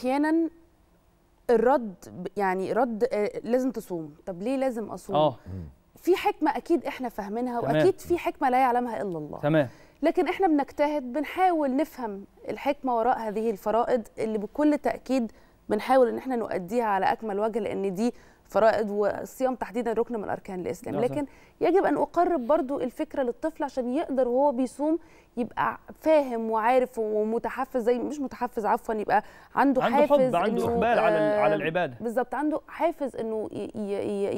احيانا الرد يعني رد آه، لازم تصوم طب ليه لازم اصوم أوه. في حكمه اكيد احنا فاهمينها واكيد في حكمه لا يعلمها الا الله تمام لكن احنا بنجتهد بنحاول نفهم الحكمه وراء هذه الفرائض اللي بكل تاكيد بنحاول ان احنا نؤديها على اكمل وجه لان دي فرائض والصيام تحديدا ركن من اركان الاسلام نعم، لكن يجب ان اقرب برضو الفكره للطفل عشان يقدر وهو بيصوم يبقى فاهم وعارف ومتحفز زي مش متحفز عفوا يبقى عنده, عنده حافز حب عنده اقبال على آه، على العباده بالظبط عنده حافز انه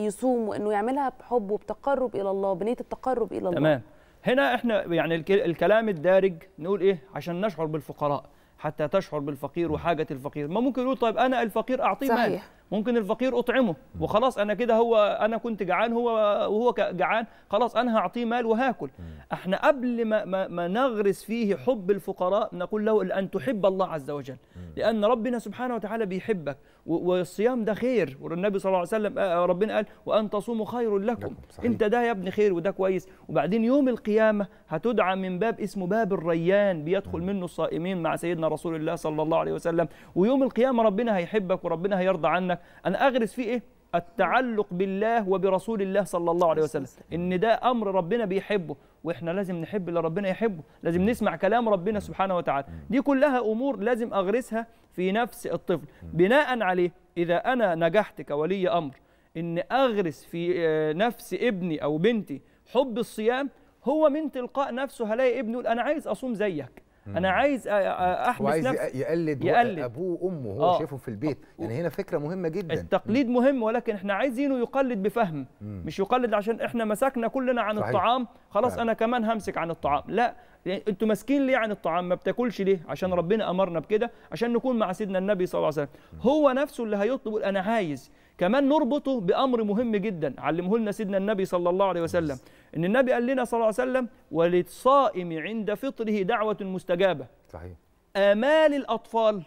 يصوم وانه يعملها بحب وبتقرب الى الله بنيه التقرب الى الله تمام هنا احنا يعني الكلام الدارج نقول ايه عشان نشعر بالفقراء حتى تشعر بالفقير وحاجه الفقير ما ممكن يقول طيب انا الفقير اعطيه مال ممكن الفقير اطعمه وخلاص انا كده هو انا كنت جعان هو وهو جعان خلاص انا هعطيه مال وهاكل احنا قبل ما, ما, ما نغرس فيه حب الفقراء نقول له ان تحب الله عز وجل لان ربنا سبحانه وتعالى بيحبك والصيام ده خير والنبي صلى الله عليه وسلم آه، آه، ربنا قال وان تصوموا خير لكم انت ده يا ابني خير وده كويس وبعدين يوم القيامه هتدعى من باب اسمه باب الريان بيدخل منه الصائمين مع سيدنا رسول الله صلى الله عليه وسلم ويوم القيامه ربنا هيحبك وربنا هيرضى عنك انا اغرس فيه ايه التعلق بالله وبرسول الله صلى الله عليه وسلم ان ده امر ربنا بيحبه واحنا لازم نحب اللي ربنا يحبه لازم نسمع كلام ربنا سبحانه وتعالى دي كلها امور لازم اغرسها في نفس الطفل بناء عليه اذا انا نجحت كولي امر ان اغرس في آه، نفس ابني او بنتي حب الصيام هو من تلقاء نفسه هلاقي ابنه يقول انا عايز اصوم زيك انا عايز احبس وعايز نفسي يقلد, يقلد ابوه وامه هو آه. شايفه في البيت آه. يعني هنا فكره مهمه جدا التقليد م. مهم ولكن احنا عايزينه يقلد بفهم م. مش يقلد عشان احنا مسكنا كلنا عن صحيح. الطعام خلاص صحيح. انا كمان همسك عن الطعام لا انتوا ماسكين ليه عن الطعام ما بتاكلش ليه عشان ربنا امرنا بكده عشان نكون مع سيدنا النبي صلى الله عليه وسلم هو نفسه اللي هيطلب انا عايز كمان نربطه بامر مهم جدا علمه لنا سيدنا النبي صلى الله عليه وسلم ان النبي قال لنا صلى الله عليه وسلم وللصائم عند فطره دعوه مستجابه صحيح امال الاطفال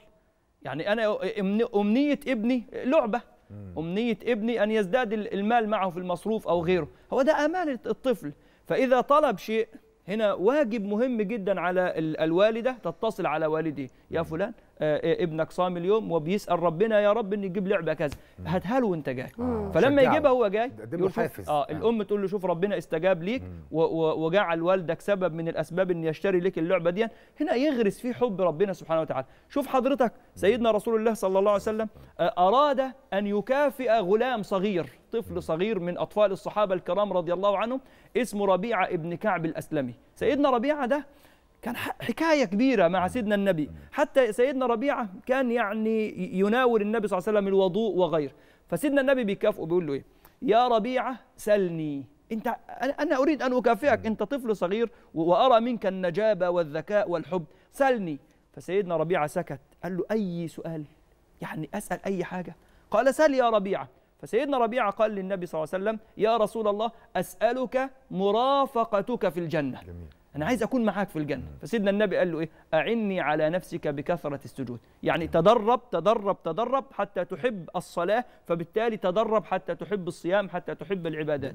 يعني انا امنيه ابني لعبه امنيه ابني ان يزداد المال معه في المصروف او غيره هو ده امال الطفل فاذا طلب شيء هنا واجب مهم جدا على الوالده تتصل على والدي يا نعم. فلان آه، آه، ابنك صام اليوم وبيسال ربنا يا رب ان تجيب لعبه كذا هاتها له وانت جاي آه. فلما يجيبها هو جاي يقول حافز آه،, اه الام تقول له شوف ربنا استجاب ليك وجعل والدك سبب من الاسباب ان يشتري لك اللعبه دي هنا يغرس فيه حب ربنا سبحانه وتعالى شوف حضرتك سيدنا رسول الله صلى الله عليه وسلم اراد ان يكافئ غلام صغير طفل صغير من اطفال الصحابه الكرام رضي الله عنهم اسمه ربيعه ابن كعب الاسلمي سيدنا ربيعه ده كان حكاية كبيرة مع سيدنا النبي حتى سيدنا ربيعة كان يعني يناول النبي صلى الله عليه وسلم الوضوء وغيره فسيدنا النبي بيكافئه بيقول له إيه يا ربيعة سلني أنت أنا أريد أن أكافئك أنت طفل صغير وأرى منك النجابة والذكاء والحب سلني فسيدنا ربيعة سكت قال له أي سؤال يعني أسأل أي حاجة قال سل يا ربيعة فسيدنا ربيعة قال للنبي صلى الله عليه وسلم يا رسول الله أسألك مرافقتك في الجنة جميل. انا عايز اكون معاك في الجنه فسيدنا النبي قال له ايه اعني على نفسك بكثره السجود يعني تدرب تدرب تدرب حتى تحب الصلاه فبالتالي تدرب حتى تحب الصيام حتى تحب العبادات